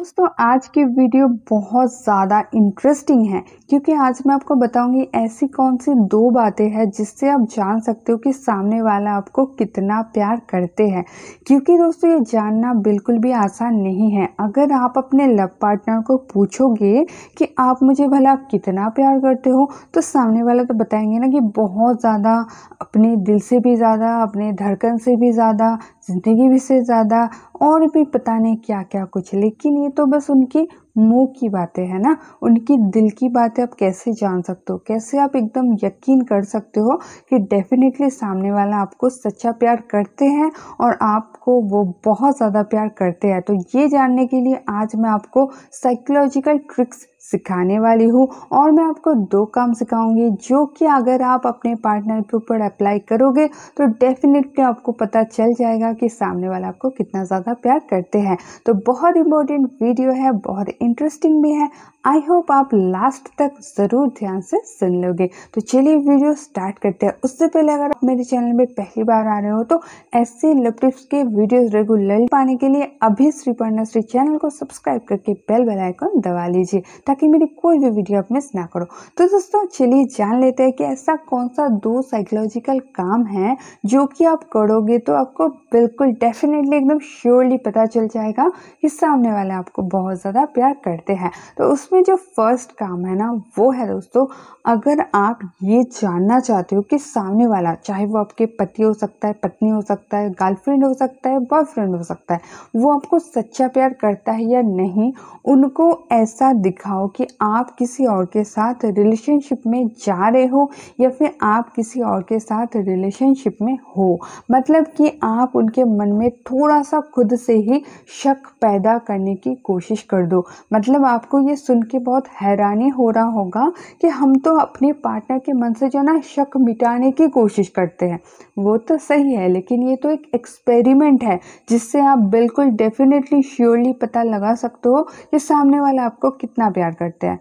दोस्तों आज की वीडियो बहुत ज़्यादा इंटरेस्टिंग है क्योंकि आज मैं आपको बताऊंगी ऐसी कौन सी दो बातें हैं जिससे आप जान सकते हो कि सामने वाला आपको कितना प्यार करते हैं क्योंकि दोस्तों ये जानना बिल्कुल भी आसान नहीं है अगर आप अपने लव पार्टनर को पूछोगे कि आप मुझे भला कितना प्यार करते हो तो सामने वाला तो बताएंगे ना कि बहुत ज़्यादा अपने दिल से भी ज़्यादा अपने धड़कन से भी ज़्यादा ज़िंदगी भी से ज़्यादा और भी पता नहीं क्या क्या कुछ लेकिन ये तो बस उनके मुंह की बातें हैं ना उनकी दिल की बातें आप कैसे जान सकते हो कैसे आप एकदम यकीन कर सकते हो कि डेफिनेटली सामने वाला आपको सच्चा प्यार करते हैं और आपको वो बहुत ज़्यादा प्यार करते हैं तो ये जानने के लिए आज मैं आपको साइकोलॉजिकल ट्रिक्स सिखाने वाली हूँ और मैं आपको दो काम सिखाऊंगी जो कि अगर आप अपने पार्टनर के ऊपर अप्लाई करोगे तो डेफिनेटली आपको पता चल जाएगा कि सामने वाला आपको कितना ज़्यादा प्यार करते हैं तो बहुत इंपॉर्टेंट वीडियो है बहुत इंटरेस्टिंग भी है आई होप आप लास्ट तक ज़रूर ध्यान से सुन लोगे तो चलिए वीडियो स्टार्ट करते हैं उससे पहले अगर आप मेरे चैनल में पहली बार आ रहे हो तो ऐसे लव टिप्स के वीडियोस रेगुलर पाने के लिए अभी श्री पढ़ना श्री चैनल को सब्सक्राइब करके बेल बेल आइकन दबा लीजिए ताकि मेरी कोई भी वीडियो आप मिस ना करो तो दोस्तों चलिए जान लेते हैं कि ऐसा कौन सा दो साइकोलॉजिकल काम है जो कि आप करोगे तो आपको बिल्कुल डेफिनेटली एकदम श्योरली पता चल जाएगा कि सामने वाले आपको बहुत ज़्यादा प्यार करते हैं तो उसमें जो फर्स्ट काम है ना वो है दोस्तों अगर आप ये जानना चाहते हो कि सामने वाला चाहे वो आपके पति हो सकता है पत्नी हो सकता है गर्लफ्रेंड हो सकता है बॉयफ्रेंड हो सकता है वो आपको सच्चा प्यार करता है या नहीं उनको ऐसा दिखाओ हो कि आप किसी और के साथ रिलेशनशिप में जा रहे हो या फिर आप किसी और के साथ रिलेशनशिप में हो मतलब कि आप उनके मन में थोड़ा सा खुद से ही शक पैदा करने की कोशिश कर दो मतलब आपको ये सुन के बहुत हैरानी हो रहा होगा कि हम तो अपने पार्टनर के मन से जो ना शक मिटाने की कोशिश करते हैं वो तो सही है लेकिन ये तो एक एक्सपेरिमेंट है जिससे आप बिल्कुल डेफिनेटली श्योरली पता लगा सकते हो कि सामने वाला आपको कितना प्यार करते हैं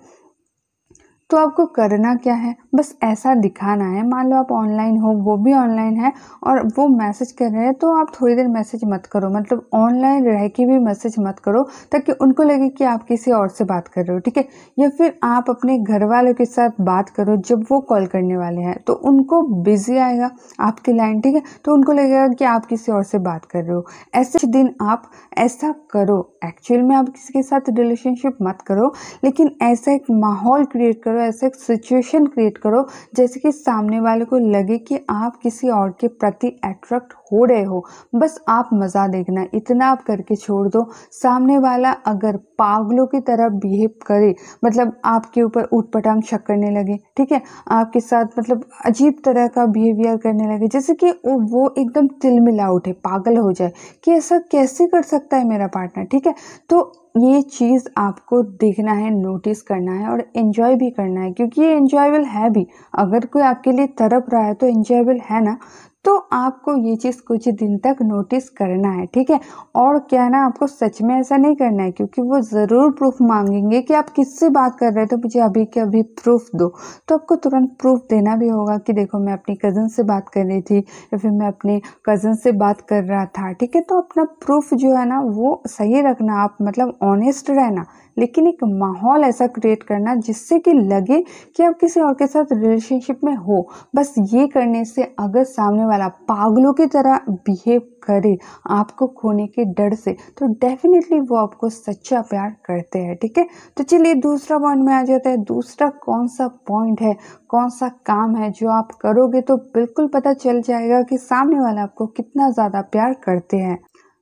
तो आपको करना क्या है बस ऐसा दिखाना है मान लो आप ऑनलाइन हो वो भी ऑनलाइन है और वो मैसेज कर रहे हैं तो आप थोड़ी देर मैसेज मत करो मतलब ऑनलाइन रह के भी मैसेज मत करो ताकि उनको लगे कि आप किसी और से बात कर रहे हो ठीक है या फिर आप अपने घर वालों के साथ बात करो जब वो कॉल करने वाले हैं तो उनको बिजी आएगा आपकी लाइन ठीक है तो उनको लगेगा कि आप किसी और से बात कर रहे हो ऐसे दिन आप ऐसा करो एक्चुअल में आप किसी के साथ रिलेशनशिप मत करो लेकिन ऐसा एक माहौल क्रिएट करो करो ऐसा एक सिचुएशन क्रिएट करो जैसे कि सामने वाले को लगे कि आप किसी और के प्रति अट्रैक्ट हो रहे हो बस आप मज़ा देखना इतना आप करके छोड़ दो सामने वाला अगर पागलों की तरह बिहेव करे मतलब आपके ऊपर ऊट पटांग शक करने लगे ठीक है आपके साथ मतलब अजीब तरह का बिहेवियर करने लगे जैसे कि वो एकदम तिलमिला उठे पागल हो जाए कि ऐसा कैसे कर सकता है मेरा पार्टनर ठीक है तो ये चीज़ आपको देखना है नोटिस करना है और इन्जॉय भी करना है क्योंकि ये इन्जॉयबल है भी अगर कोई आपके लिए तरफ रहा है तो इन्जॉयबल है ना तो आपको ये चीज़ कुछ दिन तक नोटिस करना है ठीक है और क्या है ना आपको सच में ऐसा नहीं करना है क्योंकि वो ज़रूर प्रूफ मांगेंगे कि आप किससे बात कर रहे हो तो मुझे अभी के अभी प्रूफ दो तो आपको तुरंत प्रूफ देना भी होगा कि देखो मैं अपनी कज़न से बात कर रही थी या फिर मैं अपने कज़न से बात कर रहा था ठीक है तो अपना प्रूफ जो है ना वो सही रखना आप मतलब ऑनेस्ट रहना लेकिन एक माहौल ऐसा क्रिएट करना जिससे कि लगे कि आप किसी और के साथ रिलेशनशिप में हो बस ये करने से अगर सामने वाला पागलों की तरह बिहेव करे आपको खोने के डर से तो डेफिनेटली वो आपको सच्चा प्यार करते हैं ठीक है ठीके? तो चलिए दूसरा पॉइंट में आ जाता है दूसरा कौन सा पॉइंट है कौन सा काम है जो आप करोगे तो बिल्कुल पता चल जाएगा कि सामने वाला आपको कितना ज़्यादा प्यार करते हैं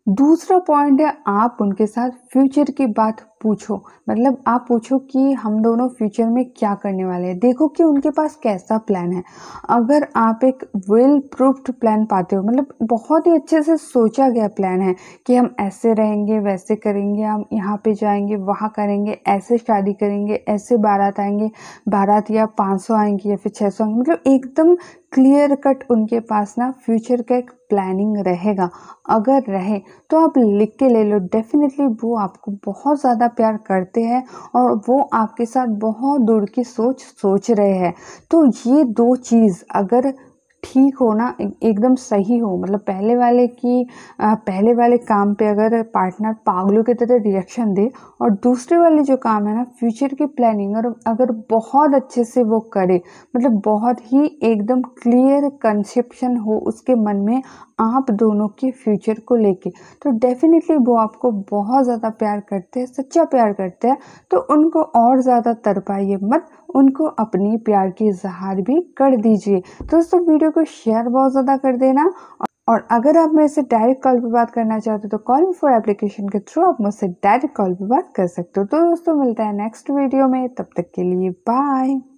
दूसरा पॉइंट है आप उनके साथ फ्यूचर की बात पूछो मतलब आप पूछो कि हम दोनों फ्यूचर में क्या करने वाले हैं देखो कि उनके पास कैसा प्लान है अगर आप एक वेल प्रूफ्ड प्लान पाते हो मतलब बहुत ही अच्छे से सोचा गया प्लान है कि हम ऐसे रहेंगे वैसे करेंगे हम यहाँ पे जाएंगे वहाँ करेंगे ऐसे शादी करेंगे ऐसे बारात आएंगे बारात या पाँच सौ आएंगे या फिर छः सौ मतलब एकदम क्लियर कट उनके पास ना फ्यूचर का एक प्लानिंग रहेगा अगर रहे तो आप लिख के ले लो डेफिनेटली वो आपको बहुत ज़्यादा प्यार करते हैं और वो आपके साथ बहुत दूर की सोच सोच रहे हैं तो ये दो चीज़ अगर ठीक हो ना एकदम सही हो मतलब पहले वाले की पहले वाले काम पे अगर पार्टनर पागलों की तरह रिएक्शन दे और दूसरे वाले जो काम है ना फ्यूचर की प्लानिंग और अगर बहुत अच्छे से वो करे मतलब बहुत ही एकदम क्लियर कंसेप्शन हो उसके मन में आप दोनों के फ्यूचर को लेके तो डेफिनेटली वो आपको बहुत ज़्यादा प्यार करते हैं सच्चा प्यार करते हैं तो उनको और ज़्यादा तरपाइए मत उनको अपने प्यार की इजहार भी कर दीजिए दोस्तों वीडियो को शेयर बहुत ज़्यादा कर देना और अगर आप मेरे से डायरेक्ट कॉल पर बात करना चाहते हो तो कॉल फॉर एप्लीकेशन के थ्रू आप मुझसे डायरेक्ट कॉल पर बात कर सकते हो तो दोस्तों मिलता है नेक्स्ट वीडियो में तब तक के लिए बाय